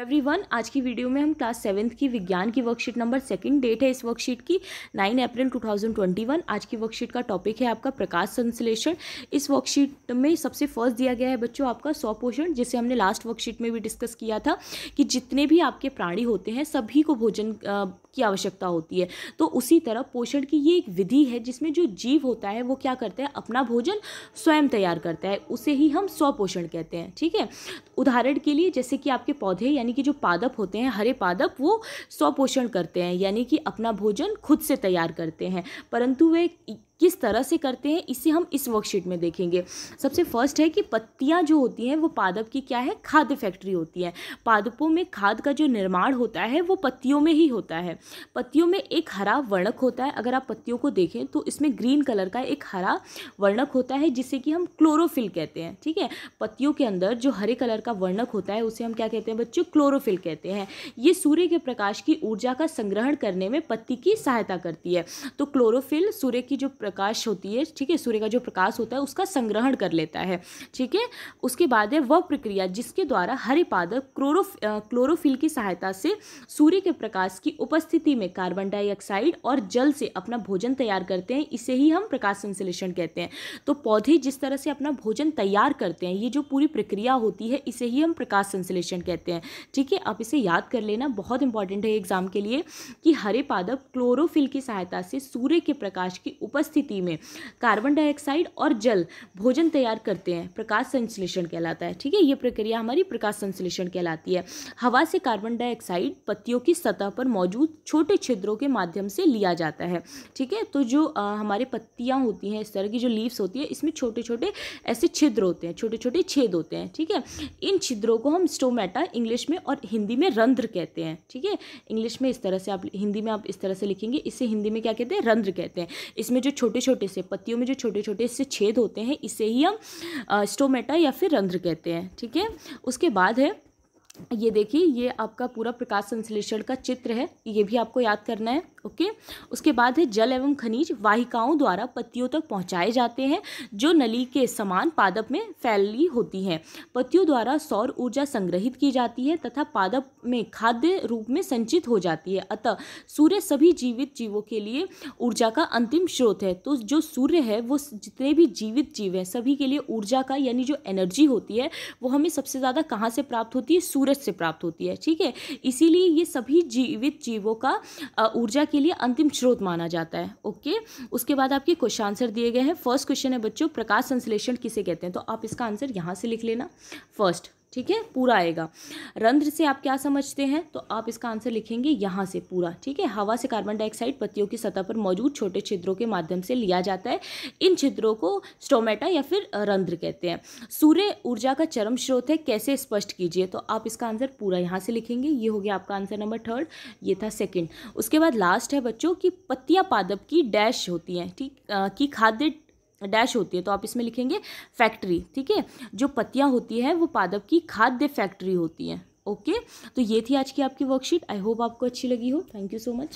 every one आज की video में हम क्लास सेवन्थ की विज्ञान की वर्कशीट नंबर सेकंड डेट है इस वर्कशीट की nine April two thousand twenty one आज की वर्कशीट का टॉपिक है आपका प्रकाश संश्लेषण इस वर्कशीट में सबसे फर्स्ट दिया गया है बच्चों आपका सौ पोषण जिसे हमने लास्ट वर्कशीट में भी डिस्कस किया था कि जितने भी आपके प्राणी होते हैं सभी को भोजन की आवश्यकता होती है तो उसी तरह पोषण की ये एक विधि है जिसमें जो जीव होता है वो क्या करता है अपना भोजन स्वयं तैयार करता है उसे ही हम स्वपोषण कहते हैं ठीक है उदाहरण के लिए जैसे कि आपके पौधे यानी कि जो पादप होते हैं हरे पादप वो स्वपोषण करते हैं यानी कि अपना भोजन खुद से तैयार करते हैं परंतु वे किस तरह से करते हैं इसे हम इस वर्कशीट में देखेंगे सबसे फर्स्ट है कि पत्तियाँ जो होती हैं वो पादप की क्या है खाद्य फैक्ट्री होती है पादपों में खाद का जो निर्माण होता है वो पत्तियों में ही होता है पत्तियों में एक हरा वर्णक होता है अगर आप पत्तियों को देखें तो इसमें ग्रीन कलर का एक हरा वर्णक होता है जिसे कि हम क्लोरोफिल कहते हैं ठीक है पत्तियों के अंदर जो हरे कलर का वर्णक होता है उसे हम क्या कहते हैं बच्चों क्लोरोफिल कहते हैं ये सूर्य के प्रकाश की ऊर्जा का संग्रहण करने में पत्ती की सहायता करती है तो क्लोरोफिल सूर्य की जो प्रकाश होती है ठीक है सूर्य का जो प्रकाश होता है उसका संग्रहण कर लेता है ठीक है उसके बाद है वह प्रक्रिया जिसके द्वारा हरिपादक क्लोरो क्लोरोफिल की सहायता से सूर्य के प्रकाश की उपस्थिति में कार्बन डाइऑक्साइड और जल से अपना भोजन तैयार करते हैं इसे ही हम प्रकाश संश्लेषण कहते हैं तो पौधे जिस तरह से अपना भोजन तैयार करते हैं ये जो पूरी प्रक्रिया होती है इसे ही हम प्रकाश संश्लेषण कहते हैं ठीक है आप इसे याद कर लेना बहुत इंपॉर्टेंट है एग्जाम के लिए कि हरे पादप क्लोरोफिल की सहायता से सूर्य के प्रकाश की उपस्थिति स्थिति में कार्बन डाइऑक्साइड और जल भोजन तैयार करते हैं प्रकाश संश्लेषण कहलाता है ठीक है ये प्रक्रिया हमारी प्रकाश संश्लेषण कहलाती है हवा से कार्बन डाइऑक्साइड पत्तियों की सतह पर मौजूद छोटे छिद्रों के माध्यम से लिया जाता है ठीक है तो जो आ, हमारे पत्तियाँ होती हैं इस तरह की जो लीव्स होती है इसमें छोटे छोटे ऐसे छिद्र होते हैं छोटे छोटे छेद होते हैं ठीक है इन छिद्रों को हम स्टोमेटा इंग्लिश में और हिंदी में रंध्र कहते हैं ठीक है इंग्लिश में इस तरह से आप हिंदी में आप इस तरह से लिखेंगे इसे हिंदी में क्या कहते हैं रंध्र कहते हैं इसमें जो छोटे छोटे से पत्तियों में जो छोटे छोटे से छेद होते हैं इसे ही हम स्टोमेटा या फिर रंध्र कहते हैं ठीक है उसके बाद है ये देखिए ये आपका पूरा प्रकाश संश्लेषण का चित्र है ये भी आपको याद करना है ओके उसके बाद है जल एवं खनिज वाहिकाओं द्वारा पत्तियों तक पहुंचाए जाते हैं जो नली के समान पादप में फैली होती हैं पत्तियों द्वारा सौर ऊर्जा संग्रहित की जाती है तथा पादप में खाद्य रूप में संचित हो जाती है अतः सूर्य सभी जीवित जीवों के लिए ऊर्जा का अंतिम स्रोत है तो जो सूर्य है वो जितने भी जीवित जीव हैं सभी के लिए ऊर्जा का यानी जो एनर्जी होती है वो हमें सबसे ज़्यादा कहाँ से प्राप्त होती है सूर्य सूरज से प्राप्त होती है ठीक है इसीलिए ये सभी जीवित जीवों का ऊर्जा के लिए अंतिम स्रोत माना जाता है ओके उसके बाद आपके क्वेश्चन आंसर दिए गए हैं फर्स्ट क्वेश्चन है बच्चों प्रकाश संश्लेषण किसे कहते हैं तो आप इसका आंसर यहाँ से लिख लेना फर्स्ट ठीक है पूरा आएगा रंध्र से आप क्या समझते हैं तो आप इसका आंसर लिखेंगे यहाँ से पूरा ठीक है हवा से कार्बन डाइऑक्साइड पत्तियों की सतह पर मौजूद छोटे छिद्रों के माध्यम से लिया जाता है इन छिद्रों को स्टोमेटा या फिर रंध्र कहते हैं सूर्य ऊर्जा का चरम स्रोत है कैसे स्पष्ट कीजिए तो आप इसका आंसर पूरा यहाँ से लिखेंगे ये हो गया आपका आंसर नंबर थर्ड ये था सेकेंड उसके बाद लास्ट है बच्चों की पत्तियाँ पादप की डैश होती हैं ठीक की खाद्य डैश होती है तो आप इसमें लिखेंगे फैक्ट्री ठीक है जो पत्तियाँ होती हैं वो पादप की खाद्य फैक्ट्री होती हैं ओके तो ये थी आज की आपकी वर्कशीट आई होप आपको अच्छी लगी हो थैंक यू सो मच